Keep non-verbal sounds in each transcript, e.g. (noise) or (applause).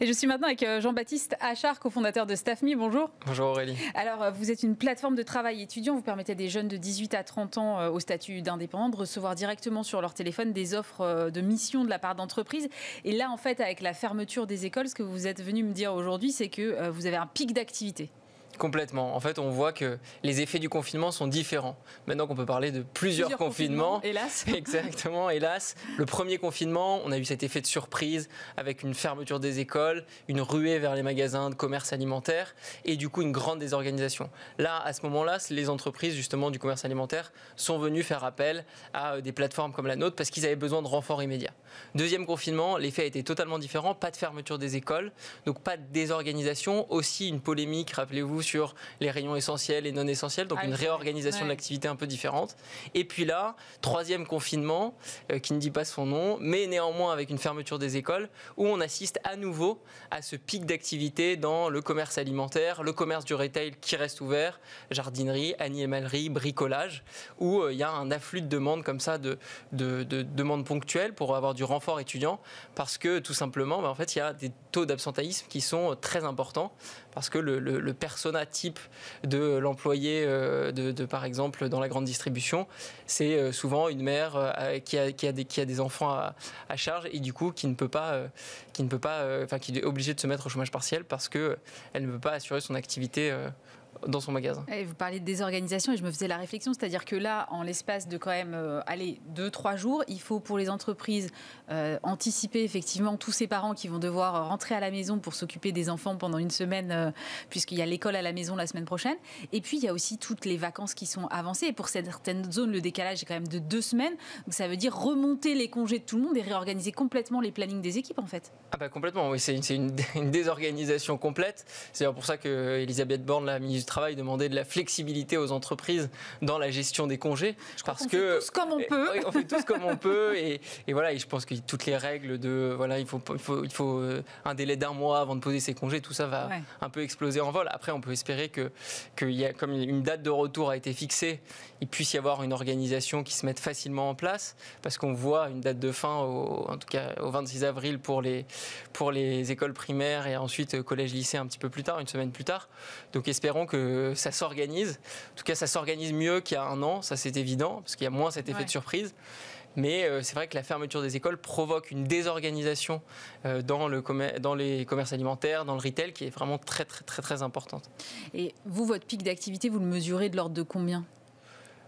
Et je suis maintenant avec euh, Jean-Baptiste Achard, cofondateur de StaffMe. Bonjour. Bonjour Aurélie. Alors, euh, vous êtes une plateforme de travail étudiant. Vous permettez à des jeunes de 18 à 30 ans euh, au statut d'indépendant de recevoir directement sur leur téléphone des offres de mission de la part d'entreprises. Et là, en fait, avec la fermeture des écoles, ce que vous êtes venu me dire aujourd'hui, c'est que vous avez un pic d'activité. Complètement. En fait, on voit que les effets du confinement sont différents. Maintenant qu'on peut parler de plusieurs, confinements, Hélas. (laughs) Exactement, hélas. Le premier confinement, on a eu cet effet de surprise avec une fermeture des écoles, une ruée vers les magasins de commerce alimentaire et du coup une grande désorganisation. Là, à ce moment-là, les entreprises justement du commerce alimentaire sont venues faire appel à euh, des plateformes comme la nôtre parce qu'ils avaient besoin de renforts immédiats. Deuxième confinement, l'effet a été totalement différent. Pas de fermeture des écoles, donc pas de désorganisation. Aussi une polémique, rappelez-vous, sur les rayons essentiels et non essentiels, donc ah une réorganisation de l'activité un peu différente. Et puis là, troisième confinement, euh, qui ne dit pas son nom, mais néanmoins avec une fermeture des écoles, où on assiste à nouveau à ce pic d'activité dans le commerce alimentaire, le commerce du retail qui reste ouvert, jardinerie, animalerie, bricolage, où euh, il y a un afflux de demandes comme ça, de, demandes ponctuelles pour avoir du renfort étudiant, parce que tout simplement, bah, en fait, il y a des taux d'absentéisme qui sont euh, très importants parce que le, le, persona type de l'employé euh, de, par exemple dans la grande distribution, c'est euh, souvent une mère euh, qui a, des, enfants à, charge et du coup qui ne peut pas, qui ne peut pas, enfin qui est obligée de se mettre au chômage partiel parce qu'elle ne peut pas assurer son activité dans son magasin. Et vous parlez de désorganisation et je me faisais la réflexion, c'est-à-dire que là, en l'espace de quand même, euh, allez, deux, trois jours, il faut pour les entreprises euh, anticiper effectivement tous ces parents qui vont devoir rentrer à la maison pour s'occuper des enfants pendant une semaine, euh, puisqu'il y a l'école à la maison la semaine prochaine. Et puis, il y a aussi toutes les vacances qui sont avancées. Et pour certaines zones, le décalage est quand même de deux semaines. Donc, ça veut dire remonter les congés de tout le monde et réorganiser complètement les plannings des équipes, en fait. Ah, bah complètement, oui, c'est une, (laughs) désorganisation complète. C'est pour ça que Elisabeth Borne, la ministre travail demander de la flexibilité aux entreprises dans la gestion des congés. Je parce on que fait comme on eh, peut. on fait tous comme on peut. Et, voilà, et je pense que toutes les règles de voilà, il faut, il faut, euh, un délai d'un mois avant de poser ses congés, tout ça va un peu exploser en vol. Après, on peut espérer que, comme une date de retour a été fixée, il puisse y avoir une organisation qui se mette facilement en place, parce qu'on voit une date de fin, au, en tout cas au 26 avril pour les, pour les écoles primaires et ensuite collège-lycée un petit peu plus tard, une semaine plus tard. Donc espérons que ça s'organise. En tout cas, ça s'organise mieux qu'il y a un an, ça c'est évident, parce qu'il y a moins cet effet de surprise. Mais euh, c'est vrai que la fermeture des écoles provoque une désorganisation euh, dans, le dans, les commerces alimentaires, dans le retail, qui est vraiment très, très, très, très importante. Et vous, votre pic d'activité, vous le mesurez de l'ordre de combien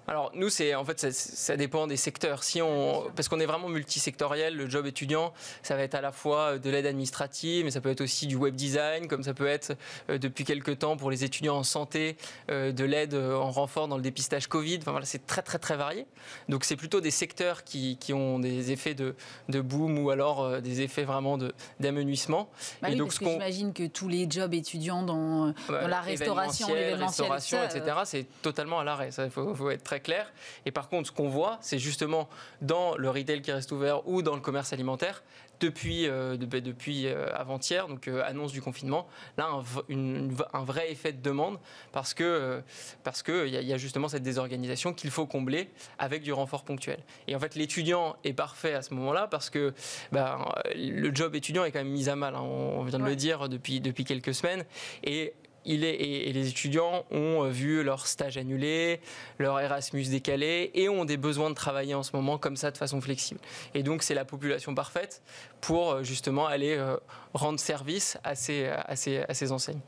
alors nous, c'est en fait ça, dépend des secteurs. Si on, parce qu'on est vraiment multisectoriel, le job étudiant, ça va être à la fois euh, de l'aide administrative, mais ça peut être aussi du web design, comme ça peut être euh, depuis quelques temps pour les étudiants en santé, euh, de l'aide en renfort dans le dépistage Covid. Enfin voilà, c'est très très très varié. Donc c'est plutôt des secteurs qui, qui ont des effets de, de boom ou alors des effets vraiment d'amenuissement. Bah oui, donc parce que j'imagine que tous les jobs étudiants dans, la restauration, l'événementiel, etc., c'est totalement à l'arrêt. Ça, il faut, faut être très clair. Et par contre, ce qu'on voit, c'est justement dans le retail qui reste ouvert ou dans le commerce alimentaire, depuis, euh, bah, depuis euh, avant-hier, donc euh, annonce du confinement, là, un, vrai effet de demande parce que parce que il y, a justement cette désorganisation qu'il faut combler avec du renfort ponctuel. Et en fait, l'étudiant est parfait à ce moment-là parce que bah, le job étudiant est quand même mis à mal. Hein, on vient de le dire depuis depuis quelques semaines et il est, et, les étudiants ont euh, vu leur stage annulé, leur Erasmus décalé, et ont des besoins de travailler en ce moment comme ça de façon flexible. Et donc c'est la population parfaite pour euh, justement aller euh, rendre service à ces, à ces, à ces enseignes.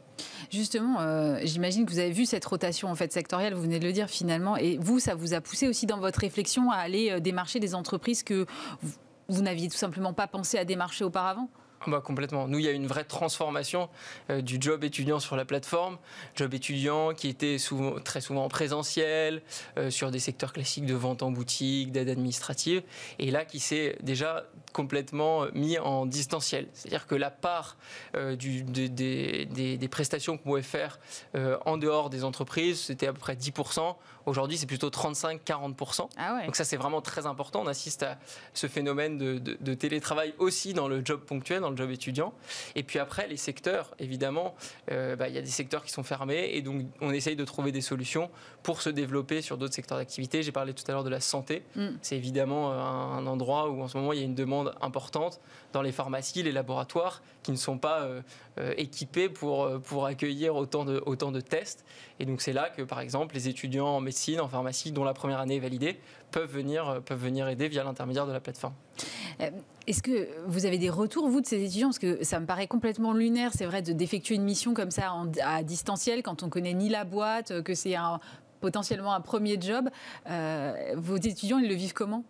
Justement, j'imagine que vous avez vu cette rotation en fait sectorielle, vous venez de le dire finalement, et vous, ça vous a poussé aussi dans votre réflexion à aller démarcher des entreprises que vous n'aviez tout simplement pas pensé à démarcher auparavant ah bah, complètement. Nous, il y a une vraie transformation euh, du job étudiant sur la plateforme. Job étudiant qui était souvent, très souvent en présentiel, euh, sur des secteurs classiques de vente en boutique, d'aide administrative, et là qui s'est déjà complètement euh, mis en distanciel. C'est-à-dire que la part euh, du, des, prestations qu'on pouvait faire euh, en dehors des entreprises, c'était à peu près 10%. Aujourd'hui, c'est plutôt 35-40%. Ah donc ça, c'est vraiment très important. On assiste à ce phénomène de, télétravail aussi dans le job ponctuel, dans le job étudiant. Et puis après, les secteurs, évidemment, bah, il y a des secteurs qui sont fermés et donc on essaye de trouver des solutions pour se développer sur d'autres secteurs d'activité. J'ai parlé tout à l'heure de la santé. Mm. C'est évidemment un endroit où en ce moment, il y a une demande importante dans les pharmacies, les laboratoires qui ne sont pas euh, euh, équipés pour, euh, pour accueillir autant de, autant de tests. Et donc c'est là que, par exemple, les étudiants en médecine, en pharmacie, dont la première année est validée, peuvent venir, peuvent venir aider via l'intermédiaire de la plateforme. Est-ce que vous avez des retours, vous, de ces étudiants Parce que ça me paraît complètement lunaire, c'est vrai, d'effectuer une mission comme ça à distanciel quand on connaît ni la boîte, que c'est potentiellement un premier job. vos étudiants, ils le vivent comment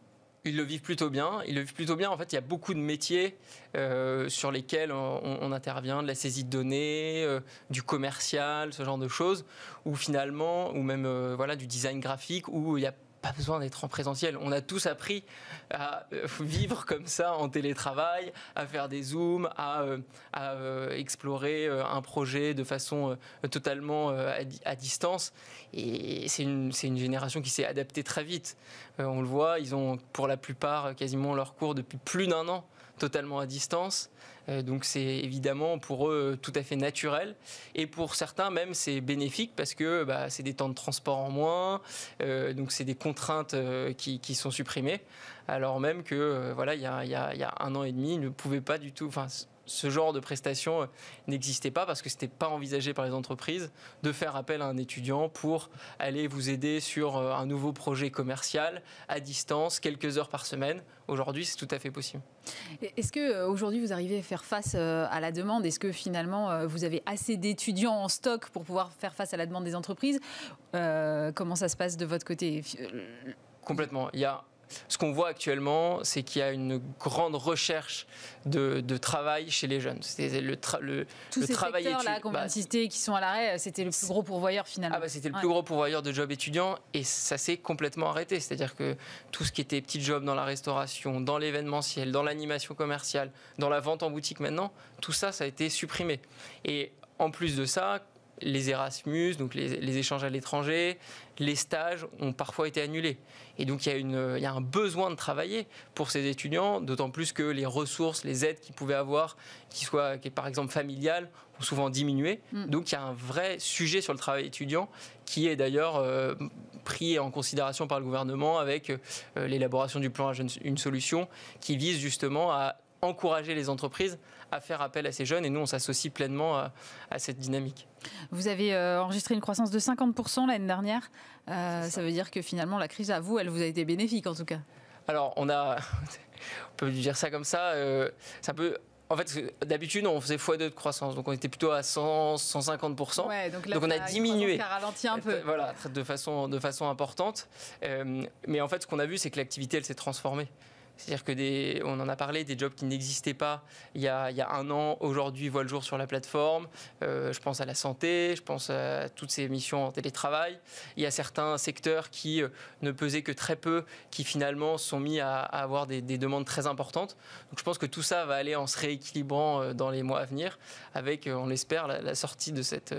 ils le vivent plutôt bien. Ils le vivent plutôt bien. En fait, il y a beaucoup de métiers euh, sur lesquels on, intervient, de la saisie de données, euh, du commercial, ce genre de choses, ou finalement, ou même euh, voilà, du design graphique, où il y a pas besoin d'être en présentiel. On a tous appris à euh, vivre comme ça en télétravail, à faire des zooms, à, euh, euh, explorer un projet de façon totalement à distance. Et c'est une, une, génération qui s'est adaptée très vite. On le voit, ils ont pour la plupart quasiment leur cours depuis plus d'un an totalement à distance. Euh, donc c'est évidemment pour eux euh, tout à fait naturel. Et pour certains même, c'est bénéfique parce que bah, c'est des temps de transport en moins, euh, donc c'est des contraintes qui sont supprimées alors même que euh, voilà, il y, a, un an et demi, ne pouvait pas du tout. Enfin, ce genre de prestation euh, n'existait pas parce que c'était pas envisagé par les entreprises de faire appel à un étudiant pour aller vous aider sur euh, un nouveau projet commercial à distance quelques heures par semaine. Aujourd'hui, c'est tout à fait possible. Est-ce que aujourd'hui vous arrivez à faire face à la demande Est-ce que finalement vous avez assez d'étudiants en stock pour pouvoir faire face à la demande des entreprises Comment ça se passe de votre côté Complètement. Il y a ce qu'on voit actuellement, c'est qu'il y a une grande recherche de, travail chez les jeunes. le, Tous ces travail secteurs, bah, qui sont à l'arrêt, c'était le plus gros pourvoyeur finalement. Ah bah, c'était le plus gros pourvoyeur de jobs étudiants et ça s'est complètement arrêté. C'est-à-dire que tout ce qui était petit job dans la restauration, dans l'événementiel, dans l'animation commerciale, dans la vente en boutique maintenant, tout ça, ça a été supprimé. Et en plus de ça, les Erasmus, donc les, échanges à l'étranger, les stages ont parfois été annulés. Et donc il y, a une, un besoin de travailler pour ces étudiants, d'autant plus que les ressources, les aides qu'ils pouvaient avoir, qui soient par exemple familiales, ont souvent diminué. Mm. Donc il y a un vrai sujet sur le travail étudiant qui est d'ailleurs euh, pris en considération par le gouvernement avec euh, l'élaboration du plan une solution qui vise justement à encourager les entreprises à faire appel à ces jeunes et nous on s'associe pleinement à, cette dynamique. Vous avez euh, enregistré une croissance de 50% l'année dernière, euh, ça. veut dire que finalement la crise à vous, elle vous a été bénéfique en tout cas. Alors on a, (laughs) on peut dire ça comme ça, euh, ça peut en fait, d'habitude, on faisait fois 2 de croissance. Donc, on était plutôt à 100, 150%. donc, on a diminué. A ralenti un peu. de façon, de façon importante. mais en fait, ce qu'on a vu, c'est que l'activité, elle s'est transformée. C'est-à-dire que des, on en a parlé, des jobs qui n'existaient pas il y, a, un an, aujourd'hui voient le jour sur la plateforme. Euh, je pense à la santé, je pense à toutes ces missions en télétravail. Il y a certains secteurs qui euh, ne pesaient que très peu, qui finalement sont mis à, avoir des, demandes très importantes. Donc je pense que tout ça va aller en se rééquilibrant euh, dans les mois à venir, avec, on l'espère, la sortie de cette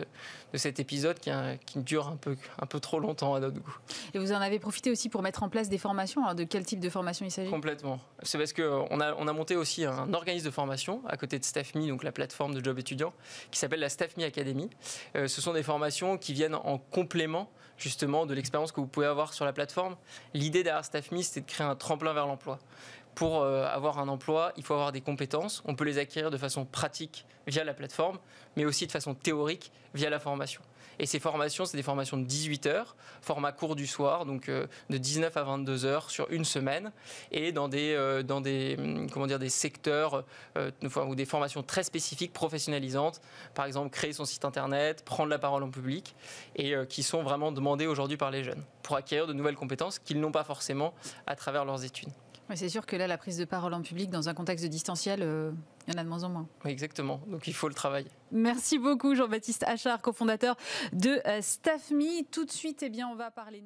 de cet épisode qui, euh, qui, dure un peu, un peu trop longtemps à notre goût. Et vous en avez profité aussi pour mettre en place des formations. Alors hein, de quel type de formation il s'agit Complètement. C'est parce qu'on a, on a monté aussi un organisme de formation à côté de StaffMe, donc la plateforme de job étudiant, qui s'appelle la StaffMe Academy. Euh, ce sont des formations qui viennent en complément justement de l'expérience que vous pouvez avoir sur la plateforme. L'idée derrière StaffMe, c'était de créer un tremplin vers l'emploi pour euh, avoir un emploi, il faut avoir des compétences. On peut les acquérir de façon pratique via la plateforme, mais aussi de façon théorique via la formation. Et ces formations, c'est des formations de 18 heures, format court du soir, donc euh, de 19 à 22 heures sur une semaine, et dans des, euh, dans des, hum, comment dire, des secteurs ou des formations très spécifiques, professionnalisantes, par exemple créer son site internet, prendre la parole en public, et qui sont vraiment demandées aujourd'hui par les jeunes pour acquérir de nouvelles compétences qu'ils n'ont pas forcément à travers leurs études. Mais c'est sûr que là, la prise de parole en public dans un contexte de distanciel, euh, il y en a de moins en moins. Oui, exactement. Donc il faut le travail. Merci beaucoup, Jean-Baptiste Achard, cofondateur de euh, StaffMe. Tout de suite, eh bien, on va parler.